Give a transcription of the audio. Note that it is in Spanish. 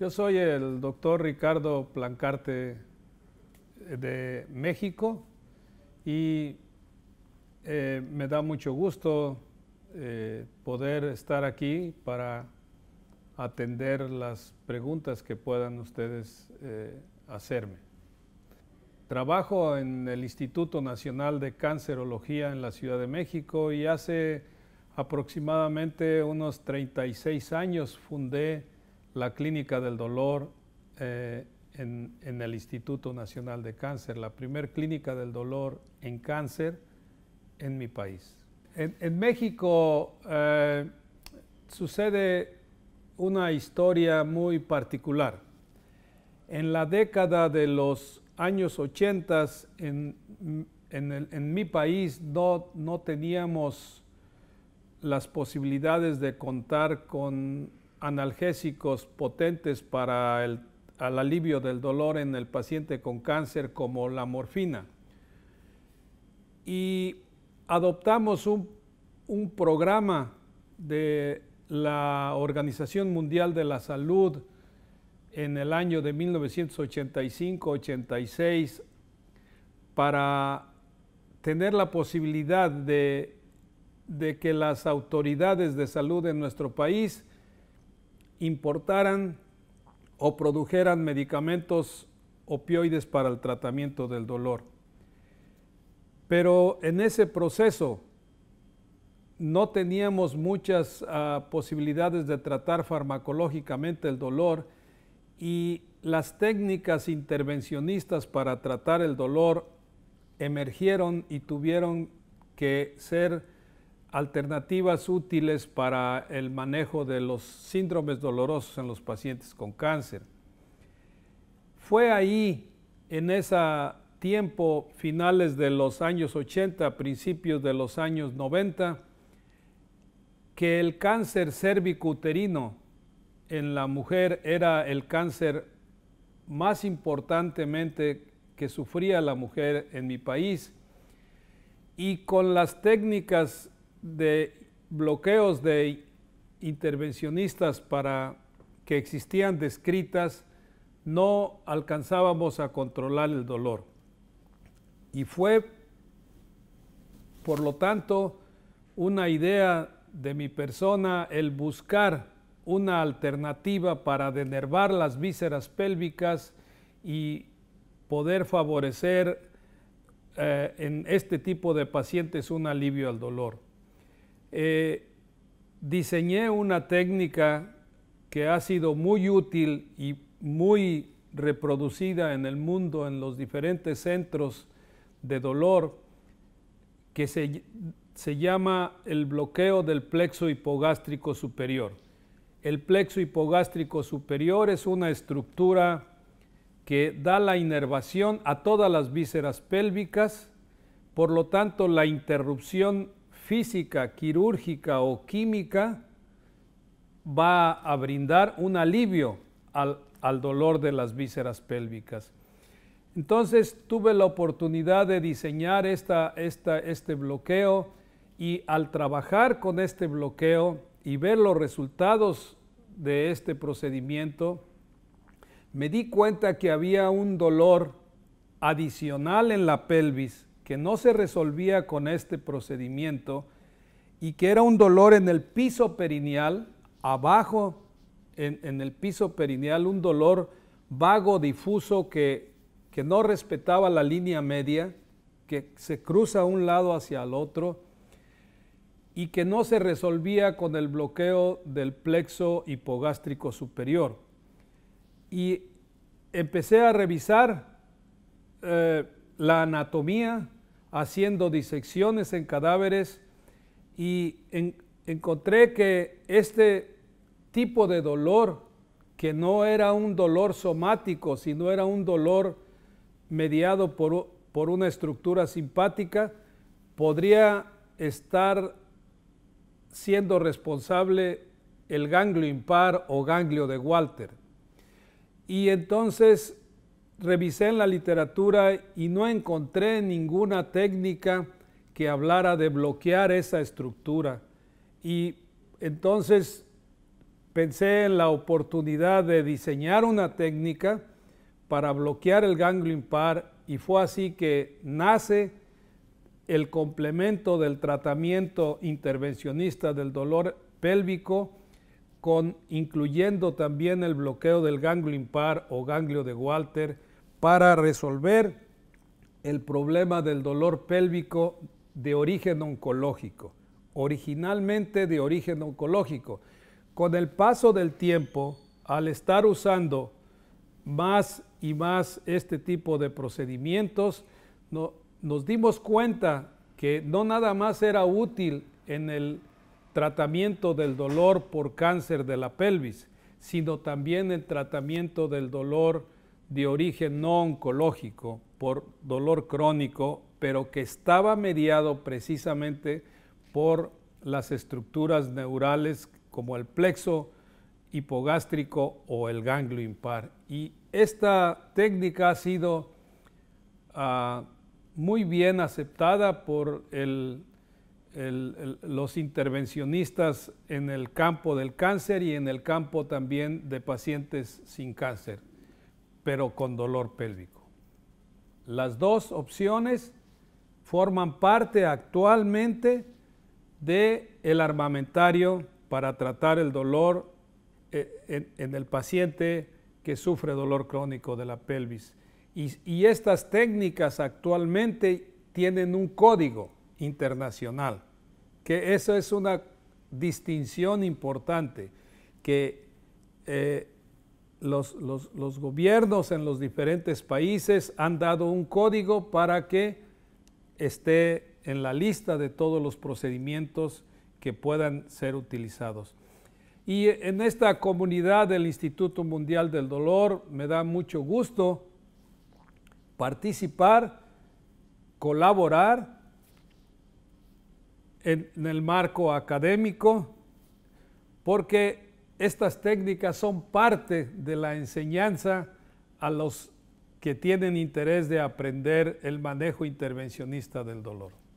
Yo soy el doctor Ricardo Plancarte eh, de México y eh, me da mucho gusto eh, poder estar aquí para atender las preguntas que puedan ustedes hacerme. Trabajo en el Instituto Nacional de Cancerología en la Ciudad de México y hace aproximadamente unos 36 años fundé la Clínica del Dolor eh, en, el Instituto Nacional de Cáncer, la primer clínica del dolor en cáncer en mi país. En, México eh, sucede una historia muy particular. En la década de los años 80, en, en mi país no, no teníamos las posibilidades de contar con analgésicos potentes para el alivio del dolor en el paciente con cáncer como la morfina. Y adoptamos un, programa de la Organización Mundial de la Salud en el año de 1985-86 para tener la posibilidad de, de que las autoridades de salud en nuestro país importaran o produjeran medicamentos opioides para el tratamiento del dolor. Pero en ese proceso no teníamos muchas ah, posibilidades de tratar farmacológicamente el dolor y las técnicas intervencionistas para tratar el dolor emergieron y tuvieron que ser alternativas útiles para el manejo de los síndromes dolorosos en los pacientes con cáncer. Fue ahí, en ese tiempo, finales de los años 80, principios de los años 90, que el cáncer cérvico-uterino en la mujer era el cáncer más importantemente que sufría la mujer en mi país. Y con las técnicas de bloqueos de intervencionistas para que existían descritas, no alcanzábamos a controlar el dolor. Y fue, por lo tanto, una idea de mi persona el buscar una alternativa para denervar las vísceras pélvicas y poder favorecer eh, en este tipo de pacientes un alivio al dolor. Eh, diseñé una técnica que ha sido muy útil y muy reproducida en el mundo, en los diferentes centros de dolor, que se, se llama el bloqueo del plexo hipogástrico superior. El plexo hipogástrico superior es una estructura que da la inervación a todas las vísceras pélvicas, por lo tanto la interrupción física, quirúrgica o química va a brindar un alivio al, dolor de las vísceras pélvicas. Entonces tuve la oportunidad de diseñar esta, este bloqueo y al trabajar con este bloqueo y ver los resultados de este procedimiento, me di cuenta que había un dolor adicional en la pelvis que no se resolvía con este procedimiento y que era un dolor en el piso perineal, abajo en, el piso perineal, un dolor vago, difuso, que, no respetaba la línea media, que se cruza un lado hacia el otro y que no se resolvía con el bloqueo del plexo hipogástrico superior. Y empecé a revisar eh, la anatomía haciendo disecciones en cadáveres y encontré que este tipo de dolor, que no era un dolor somático, sino era un dolor mediado por, por una estructura simpática, podría estar siendo responsable el ganglio impar o ganglio de Walter. Y entonces revisé en la literatura y no encontré ninguna técnica que hablara de bloquear esa estructura. Y entonces pensé en la oportunidad de diseñar una técnica para bloquear el ganglio impar y fue así que nace el complemento del tratamiento intervencionista del dolor pélvico incluyendo también el bloqueo del ganglio impar o ganglio de Walter para resolver el problema del dolor pélvico de origen oncológico, originalmente de origen oncológico. Con el paso del tiempo, al estar usando más y más este tipo de procedimientos, nos dimos cuenta que no nada más era útil en el tratamiento del dolor por cáncer de la pelvis, sino también el tratamiento del dolor de origen no oncológico por dolor crónico, pero que estaba mediado precisamente por las estructuras neurales como el plexo hipogástrico o el ganglio impar. Y esta técnica ha sido ah, muy bien aceptada por los intervencionistas en el campo del cáncer y en el campo también de pacientes sin cáncer pero con dolor pélvico. Las dos opciones forman parte actualmente del el armamentario para tratar el dolor eh, en, el paciente que sufre dolor crónico de la pelvis. Y, estas técnicas actualmente tienen un código internacional, que eso es una distinción importante, que eh, los, gobiernos en los diferentes países han dado un código para que esté en la lista de todos los procedimientos que puedan ser utilizados. Y en esta comunidad del Instituto Mundial del Dolor me da mucho gusto participar, colaborar en, en el marco académico, porque estas técnicas son parte de la enseñanza a los que tienen interés de aprender el manejo intervencionista del dolor.